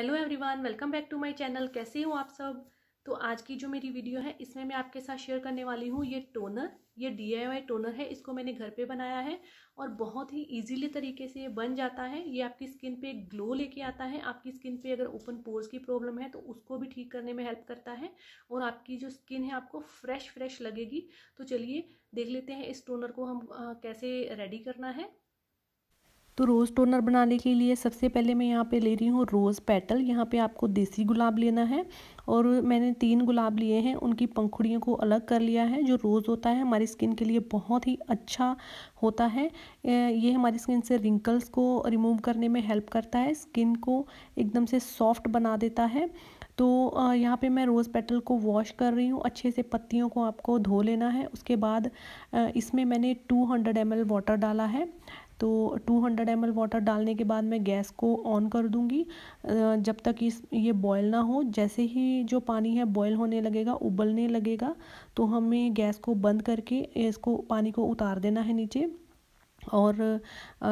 hello everyone welcome back to my channel कैसे हो आप सब तो आज की जो मेरी वीडियो है इसमें मैं आपके साथ शेयर करने वाली हूँ ये टोनर ये डी टोनर है इसको मैंने घर पे बनाया है और बहुत ही इजीली तरीके से ये बन जाता है ये आपकी स्किन पे एक ग्लो लेके आता है आपकी स्किन पे अगर ओपन पोर्स की प्रॉब्लम है तो उसको भी ठीक करने में हेल्प करता है और आपकी जो स्किन है आपको फ्रेश फ्रेश लगेगी तो चलिए देख लेते हैं इस टोनर को हम आ, कैसे रेडी करना है तो रोज़ टोनर बनाने के लिए सबसे पहले मैं यहाँ पे ले रही हूँ रोज़ पेटल यहाँ पे आपको देसी गुलाब लेना है और मैंने तीन गुलाब लिए हैं उनकी पंखुड़ियों को अलग कर लिया है जो रोज़ होता है हमारी स्किन के लिए बहुत ही अच्छा होता है ये हमारी स्किन से रिंकल्स को रिमूव करने में हेल्प करता है स्किन को एकदम से सॉफ्ट बना देता है तो यहाँ पे मैं रोज़ पेटल को वॉश कर रही हूँ अच्छे से पत्तियों को आपको धो लेना है उसके बाद इसमें मैंने 200 हंड्रेड वाटर डाला है तो 200 हंड्रेड एम वाटर डालने के बाद मैं गैस को ऑन कर दूंगी जब तक इस ये बॉयल ना हो जैसे ही जो पानी है बॉयल होने लगेगा उबलने लगेगा तो हमें गैस को बंद करके इसको पानी को उतार देना है नीचे और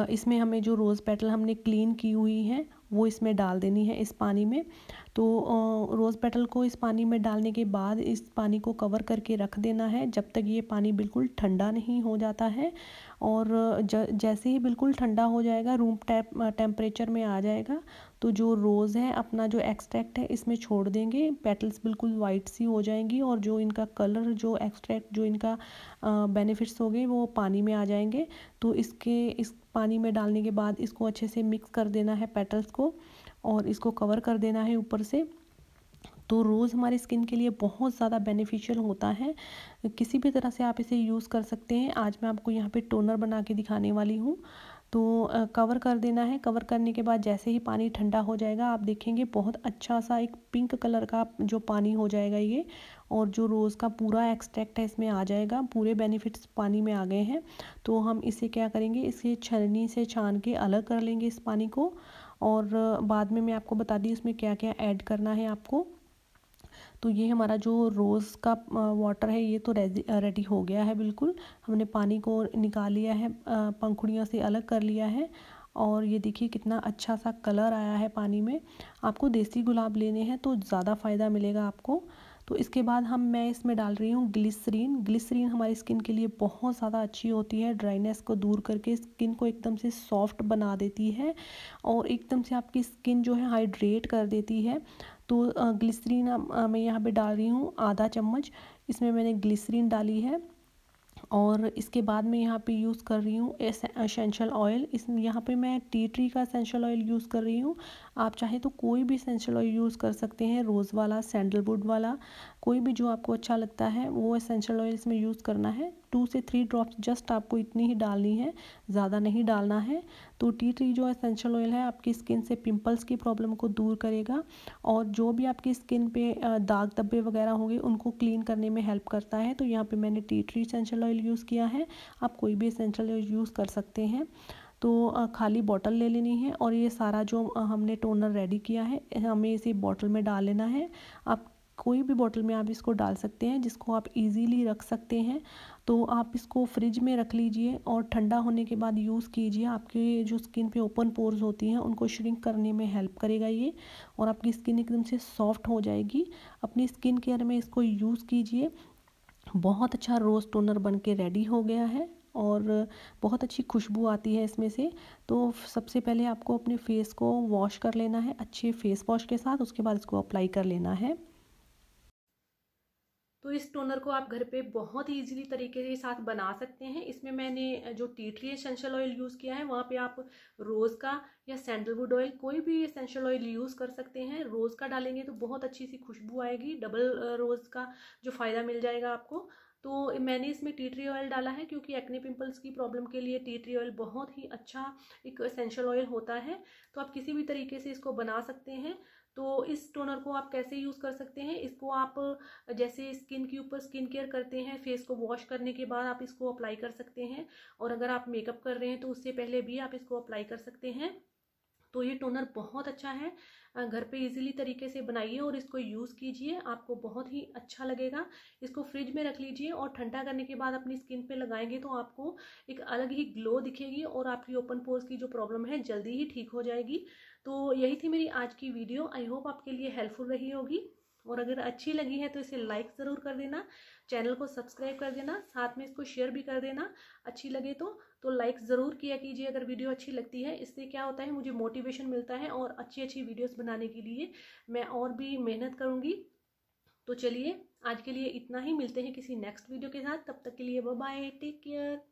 इसमें हमें जो रोज़ पेटल हमने क्लीन की हुई है वो इसमें डाल देनी है इस पानी में तो रोज़ पेटल को इस पानी में डालने के बाद इस पानी को कवर करके रख देना है जब तक ये पानी बिल्कुल ठंडा नहीं हो जाता है और जैसे ही बिल्कुल ठंडा हो जाएगा रूम टेम्परेचर में आ जाएगा तो जो रोज़ है अपना जो एक्सट्रैक्ट है इसमें छोड़ देंगे पेटल्स बिल्कुल वाइट सी हो जाएंगी और जो इनका कलर जो एक्सट्रैक्ट जो इनका बेनिफिट्स हो गए वो पानी में आ जाएंगे तो इसके इस पानी में डालने के बाद इसको अच्छे से मिक्स कर देना है पेटल्स को और इसको कवर कर देना है ऊपर से तो रोज़ हमारे स्किन के लिए बहुत ज़्यादा बेनिफिशियल होता है किसी भी तरह से आप इसे यूज़ कर सकते हैं आज मैं आपको यहाँ पे टोनर बना के दिखाने वाली हूँ तो कवर कर देना है कवर करने के बाद जैसे ही पानी ठंडा हो जाएगा आप देखेंगे बहुत अच्छा सा एक पिंक कलर का जो पानी हो जाएगा ये और जो रोज़ का पूरा एक्सट्रैक्ट है इसमें आ जाएगा पूरे बेनिफिट्स पानी में आ गए हैं तो हम इसे क्या करेंगे इसे छलनी से छान के अलग कर लेंगे इस पानी को और बाद में मैं आपको बता दी इसमें क्या क्या ऐड करना है आपको तो ये हमारा जो रोज़ का वाटर है ये तो रेडी हो गया है बिल्कुल हमने पानी को निकाल लिया है पंखुड़ियों से अलग कर लिया है और ये देखिए कितना अच्छा सा कलर आया है पानी में आपको देसी गुलाब लेने हैं तो ज़्यादा फ़ायदा मिलेगा आपको तो इसके बाद हम मैं इसमें डाल रही हूँ ग्लिसरीन ग्लिसरीन हमारी स्किन के लिए बहुत ज़्यादा अच्छी होती है ड्राइनेस को दूर करके स्किन को एकदम से सॉफ्ट बना देती है और एकदम से आपकी स्किन जो है हाइड्रेट कर देती है तो ग्लिसरीन मैं यहाँ पर डाल रही हूँ आधा चम्मच इसमें मैंने ग्लिसरीन डाली है और इसके बाद मैं यहाँ पे यूज़ कर रही हूँ एसेंशियल ऑयल इस यहाँ पे मैं टी ट्री का एसेंशियल ऑयल यूज़ कर रही हूँ आप चाहें तो कोई भी इसेंशियल ऑयल यूज़ कर सकते हैं रोज़ वाला सैंडलवुड वाला कोई भी जो आपको अच्छा लगता है वो इसेंशियल ऑयल इसमें यूज़ करना है टू से थ्री ड्रॉप्स जस्ट आपको इतनी ही डालनी है ज़्यादा नहीं डालना है तो टी ट्री जो एसेंशियल ऑयल है आपकी स्किन से पिंपल्स की प्रॉब्लम को दूर करेगा और जो भी आपकी स्किन पे दाग धब्बे वगैरह होंगे उनको क्लीन करने में हेल्प करता है तो यहाँ पे मैंने tea tree essential oil use किया है आप कोई भी एसेंशियल ऑयल यूज़ कर सकते हैं तो खाली बॉटल ले लेनी है और ये सारा जो हमने टोनर रेडी किया है हमें इसे बॉटल में डाल लेना है आप कोई भी बॉटल में आप इसको डाल सकते हैं जिसको आप इजीली रख सकते हैं तो आप इसको फ्रिज में रख लीजिए और ठंडा होने के बाद यूज़ कीजिए आपके जो स्किन पे ओपन पोर्स होती हैं उनको श्रिंक करने में हेल्प करेगा ये और आपकी स्किन एकदम से सॉफ्ट हो जाएगी अपनी स्किन केयर में इसको यूज़ कीजिए बहुत अच्छा रोज़ टोनर बन के रेडी हो गया है और बहुत अच्छी खुशबू आती है इसमें से तो सबसे पहले आपको अपने फेस को वॉश कर लेना है अच्छे फेस वॉश के साथ उसके बाद इसको अप्लाई कर लेना है तो इस टोनर को आप घर पे बहुत ही इजीली तरीके के साथ बना सकते हैं इसमें मैंने जो tea tree essential oil use किया है वहाँ पे आप रोज़ का या सैंडलवुड ऑयल कोई भी एसेंशियल ऑयल यूज़ कर सकते हैं रोज़ का डालेंगे तो बहुत अच्छी सी खुशबू आएगी डबल रोज़ का जो फ़ायदा मिल जाएगा आपको तो मैंने इसमें टी ट्री ऑयल डाला है क्योंकि एक्ने पिंपल्स की प्रॉब्लम के लिए टी ट्री ऑयल बहुत ही अच्छा एक एसेंशियल ऑयल होता है तो आप किसी भी तरीके से इसको बना सकते हैं तो इस टोनर को आप कैसे यूज़ कर सकते हैं इसको आप जैसे स्किन के ऊपर स्किन केयर करते हैं फेस को वॉश करने के बाद आप इसको अप्लाई कर सकते हैं और अगर आप मेकअप कर रहे हैं तो उससे पहले भी आप इसको अप्लाई कर सकते हैं तो ये टोनर बहुत अच्छा है घर पे इजीली तरीके से बनाइए और इसको यूज़ कीजिए आपको बहुत ही अच्छा लगेगा इसको फ्रिज में रख लीजिए और ठंडा करने के बाद अपनी स्किन पे लगाएंगे तो आपको एक अलग ही ग्लो दिखेगी और आपकी ओपन पोर्स की जो प्रॉब्लम है जल्दी ही ठीक हो जाएगी तो यही थी मेरी आज की वीडियो आई होप आपके लिए हेल्पफुल रही होगी और अगर अच्छी लगी है तो इसे लाइक ज़रूर कर देना चैनल को सब्सक्राइब कर देना साथ में इसको शेयर भी कर देना अच्छी लगे तो तो लाइक ज़रूर किया कीजिए अगर वीडियो अच्छी लगती है इससे क्या होता है मुझे मोटिवेशन मिलता है और अच्छी अच्छी वीडियोस बनाने के लिए मैं और भी मेहनत करूँगी तो चलिए आज के लिए इतना ही मिलते हैं किसी नेक्स्ट वीडियो के साथ तब तक के लिए बाय टेक केयर